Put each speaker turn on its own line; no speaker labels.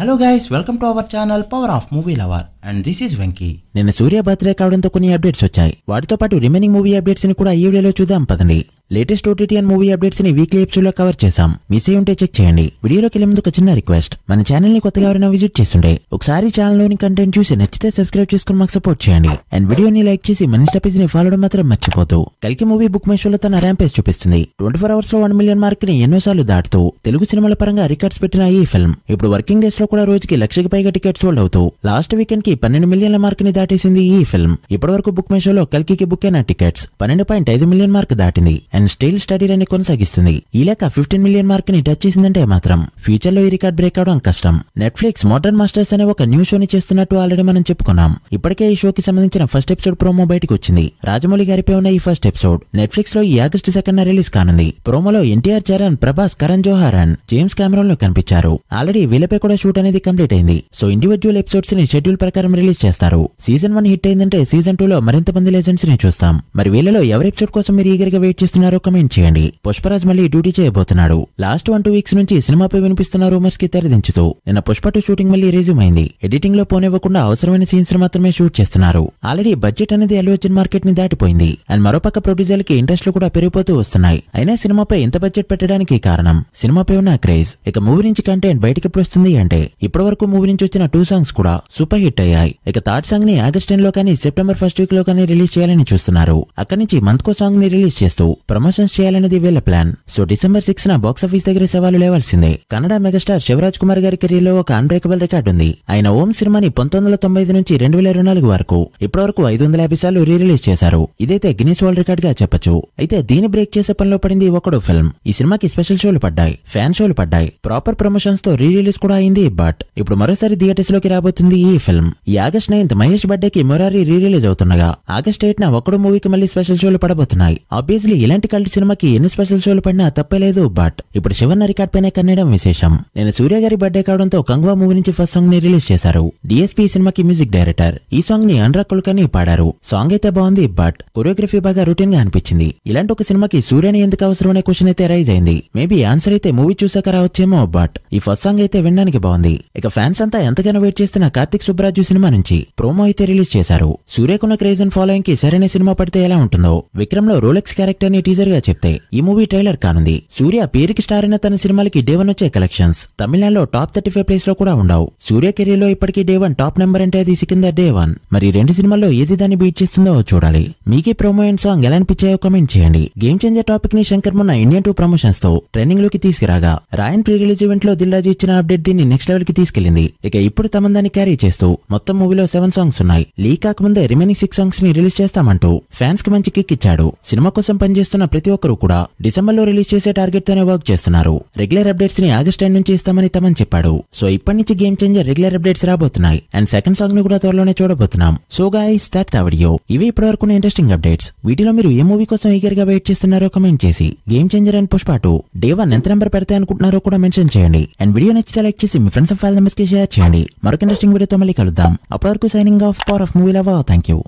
Hello guys, welcome to our channel Power of Movie Lover. And this is Venky నిన్న Surya birthday కావడంతో కొన్ని updates వచ్చాయి వాటితో పాటు రిమైనింగ్ మూవీ అప్డేట్స్ ని కూడా ఈ వీడియోలో చూద్దాం పదండి latest OTT and movie updates ని వీక్లీ ఎపిసోడ్ లో కవర్ చేశాం మిస్ అయి ఉంటే చెక్ చేయండి వీడియోలోకి వెళ్ళే ముందు ఒక చిన్న రిక్వెస్ట్ మన ఛానల్ ని కొత్తగా ఎవరైనా విజిట్ చేస్తుండే ఒకసారి ఛానల్ లోని కంటెంట్ చూసి నచ్చితే సబ్స్క్రైబ్ చేసుకుని మాకు సపోర్ట్ చేయండి అండ్ వీడియోని లైక్ చేసి మన ఇన్స్టా పేజ్ ని ఫాలో మాత్రం మర్చిపోతూ కలికి మూవీ బుక్ షోలో తన ర్యాంపేజ్ చూపిస్తుంది ట్వంటీ ఫోర్ అవర్స్ లో వన్ మిలియన్ మార్క్ ని ఎన్నోసార్లు దాటుతూ తెలుగు సినిమాల పరంగా రికార్డ్స్ పెట్టిన ఈ ఫిల్మ్ ఇప్పుడు వర్కింగ్ డేస్ లో కూడా రోజుకి లక్షకి పైగా టికెట్స్ హోల్డ్ అవుతూ లాస్ట్ వీకెండ్ కి పన్నెండు మిలియన్ల మార్క్ ని దాటేసింది ఈ ఫిల్మ్ ఇప్పటివరకు బుక్ మేషోలో కల్కీకి బుక్ అయిన టికెట్స్ పన్నెండు పాయింట్ ఐదు మిలియన్ మార్క్ దాటింది అండ్ స్టీల్ స్టడీ రన్ కొనసాగిస్తుంది ఈ లెక్క ఫిఫ్టీన్ మిలియన్ మార్క్ ని టచ్ చేసిందంటే మాత్రం ఫ్యూచర్ లో ఈ రికార్డ్ బ్రేక్ అవడం కష్టం నెట్ఫ్లిక్స్ మోడర్న్ మాస్టర్స్ అనే ఒక న్యూ షోని చేస్తున్నట్టు ఆల్రెడీ మనం చెప్పుకున్నాం ఇప్పటికే ఈ షోకి సంబంధించిన ఫస్ట్ ఎపిసోడ్ ప్రోమో బయటకు వచ్చింది రాజమౌళి గారిపై ఉన్న ఈ ఫస్ట్ ఎపిసోడ్ నెట్ఫ్లిక్స్ లో ఈ ఆగస్టు సెకండ్ రిలీజ్ కానుంది ప్రోమోలో ఎన్టీఆర్ చరణ్ ప్రభాస్ కరణ్ జోహారన్ జేమ్స్ కెమెరాన్ లో కనిపించారు ఆల్రెడీ వీళ్ళపై కూడా షూట్ అనేది కంప్లీట్ అయింది సో ఇండివిజువల్ ఎపిసోడ్స్ ని షెడ్యూల్ ప్రకారం ప్రకారం రిలీజ్ చేస్తారు సీజన్ వన్ హిట్ అయిందంటే సీజన్ టూలో మరింత మంది లెజెండ్స్ ని చూస్తాం మరి వీళ్ళలో ఎవరి ఎపిసోడ్ కోసం మీరు గా వెయిట్ చేస్తున్నారో కమెంట్ చేయండి పుష్పరాజ్ మళ్ళీ డ్యూటీ చేయబోతున్నాడు లాస్ట్ వన్ టూ వీక్స్ నుంచి సినిమాపై వినిపిస్తున్న రూమర్స్ కి తెరదించుతూ నిన్న పుష్ప టూ షూటింగ్ మళ్ళీ రిజ్యూమ్ అయింది ఎడిటింగ్ లో పోనివ్వకుండా అవసరమైన సీన్స్ మాత్రమే షూట్ చేస్తున్నారు ఆల్రెడీ బడ్జెట్ అనేది అల్లు మార్కెట్ ని దాటిపోయింది అండ్ మరోపక్క ప్రొడ్యూసర్లకి ఇంట్రెస్ట్లు కూడా పెరిగిపోతూ వస్తున్నాయి అయినా సినిమాపై ఇంత బడ్జెట్ పెట్టడానికి కారణం సినిమాపై ఉన్న క్రేజ్ ఇక మూవీ నుంచి కంటెంట్ బయటకి ఎప్పుడు వస్తుంది అంటే ఇప్పటి వరకు మూవీ నుంచి వచ్చిన టూ సాంగ్స్ కూడా సూపర్ హిట్ అయ్యి అయ్యాయి ఇక థర్డ్ సాంగ్ ని ఆగస్ట్ టెన్ లో కానీ సెప్టెంబర్ ఫస్ట్ వీక్ లో కానీ రిలీజ్ చేయాలని చూస్తున్నారు అక్కడి నుంచి మంత్ కో సాంగ్ ని రిలీజ్ చేస్తూ ప్రమోషన్స్ చేయాలనేది వీళ్ళ ప్లాన్ సో డిసెంబర్ సిక్స్ న బాక్సాఫీస్ దగ్గర సవాలు లేవాల్సిందే కన్నడ మెగాస్టార్ శివరాజ్ కుమార్ గారి కెరీర్ లో ఒక అన్బ్రేకబుల్ రికార్డు ఉంది ఆయన ఓం సినిమాని పంతొమ్మిది వందల తొంభై నుంచి రెండు వేల నాలుగు వరకు ఇప్పటివరకు ఐదు వందల యాభై సార్లు రీ రిలీజ్ చేశారు ఇదైతే గినీస్ వరల్డ్ రికార్డ్ గా చెప్పొచ్చు అయితే దీని బ్రేక్ చేసే పనిలో పడింది ఒకడు ఫిల్మ్ ఈ సినిమాకి స్పెషల్ షోలు పడ్డాయి ఫ్యాన్ షోలు పడ్డాయి ప్రాపర్ ప్రమోషన్స్ తో రీ రిలీజ్ కూడా అయింది బట్ ఇప్పుడు మరోసారి థియేటర్స్ లోకి రాబోతుంది ఈ ఫిల్మ్ ఈ ఆగస్ట్ నైన్త్ మహేష్ బర్త్డేకి మొరారి రీ రిలీజ్ అవుతుండగా ఆగస్ట్ ఎయిట్ నా ఒక్కడు మూవీకి మళ్ళీ స్పెషల్ షోలు పడబోతున్నాయి ఆబ్వియస్లీ ఇలాంటి కల్ట్ సినిమాకి ఎన్ని స్పెషల్ షోలు పడినా తప్పలేదు బట్ ఇప్పుడు శివన్న రికార్డ్ పైన కన్నడం విశేషం నేను సూర్య గారి బర్త్డే కావడంతో కంగ్వా మూవీ నుంచి ఫస్ట్ సాంగ్ ని రిలీజ్ చేశారు డిఎస్పీ సినిమాకి మ్యూజిక్ డైరెక్టర్ ఈ సాంగ్ ని అనురాగ్ కుల్కర్ని పాడారు సాంగ్ అయితే బాగుంది బట్ కొరియోగ్రఫీ బాగా రొటీన్ గా అనిపించింది ఇలాంటి ఒక సినిమాకి సూర్యని ఎందుకు అవసరం అనే క్వశ్చన్ అయితే రైజ్ అయింది మేబీ ఆన్సర్ అయితే మూవీ చూసాక రావచ్చేమో బట్ ఈ ఫస్ట్ సాంగ్ అయితే వినడానికి బాగుంది ఇక ఫ్యాన్స్ అంతా ఎంతగానో వెయిట్ చేస్తున్న కార్తిక్ సుబ్రాజ్ చూసిన సినిమా నుంచి ప్రోమో అయితే రిలీజ్ చేశారు సూర్యకున్న క్రేజ్ అండ్ ఫాలోయింగ్ కి సరైన సినిమా పడితే ఎలా ఉంటుందో విక్రమ్ లో రోలెక్స్ క్యారెక్టర్ ని టీజర్ గా చెప్తే ఈ మూవీ ట్రైలర్ కానుంది సూర్య పేరుకి స్టార్ అయిన తన సినిమాలకి డే వన్ వచ్చే కలెక్షన్స్ తమిళనాడులో టాప్ థర్టీ ఫైవ్ ప్లేస్ లో కూడా ఉండవు సూర్య కెరీర్ లో ఇప్పటికీ డే వన్ టాప్ నెంబర్ అంటే అది సికిందర్ డే వన్ మరి రెండు సినిమాల్లో ఏది దాన్ని బీట్ చేస్తుందో చూడాలి మీకే ప్రోమో అండ్ సాంగ్ ఎలా అనిపించాయో కమెంట్ చేయండి గేమ్ చేంజర్ టాపిక్ ని శంకర్ మొన్న ఇండియన్ టూ ప్రమోషన్స్ తో ట్రెండింగ్ లోకి తీసుకురాగా రాయన్ ప్రీ రిలీజ్ ఈవెంట్ లో రాజు ఇచ్చిన అప్డేట్ దీన్ని నెక్స్ట్ లెవెల్ కి తీసుకెళ్లింది ఇక ఇప్పుడు తమందాన్ని క్యారీ చేస్తూ మొత్తం మొత్తం మూవీలో సెవెన్ సాంగ్స్ ఉన్నాయి లీ కాకముందే రిమైనింగ్ సిక్స్ సాంగ్స్ ని రిలీజ్ చేస్తామంటూ ఫ్యాన్స్ కి మంచి కిక్ ఇచ్చాడు సినిమా కోసం పనిచేస్తున్న ప్రతి ఒక్కరూ కూడా డిసెంబర్ లో రిలీజ్ చేసే టార్గెట్ తోనే వర్క్ చేస్తున్నారు రెగ్యులర్ అప్డేట్స్ ని ఆగస్ట్ ఎండ్ నుంచి ఇస్తామని తమన్ చెప్పాడు సో ఇప్పటి నుంచి గేమ్ చేంజర్ రెగ్యులర్ అప్డేట్స్ రాబోతున్నాయి అండ్ సెకండ్ సాంగ్ ని కూడా త్వరలోనే చూడబోతున్నాం సో గాయస్ దట్ ద ఇవి ఇప్పటి వరకు ఇంట్రెస్టింగ్ అప్డేట్స్ వీటిలో మీరు ఏ మూవీ కోసం ఈగర్ గా వెయిట్ చేస్తున్నారో కమెంట్ చేసి game changer and Pushpa two day one ఎంత నెంబర్ పెడతాయి అనుకుంటున్నారో కూడా మెన్షన్ చేయండి అండ్ వీడియో నచ్చితే లైక్ చేసి మీ ఫ్రెండ్స్ అండ్ ఫ్యామిలీ మెంబర్స్ కి షేర్ చేయండి మరొక ఇంట్రెస్టింగ్ వీడియోతో మళ్ళీ కలుద్దాం కలుద్దాం అప్పటి వరకు signing off power of movie lover thank you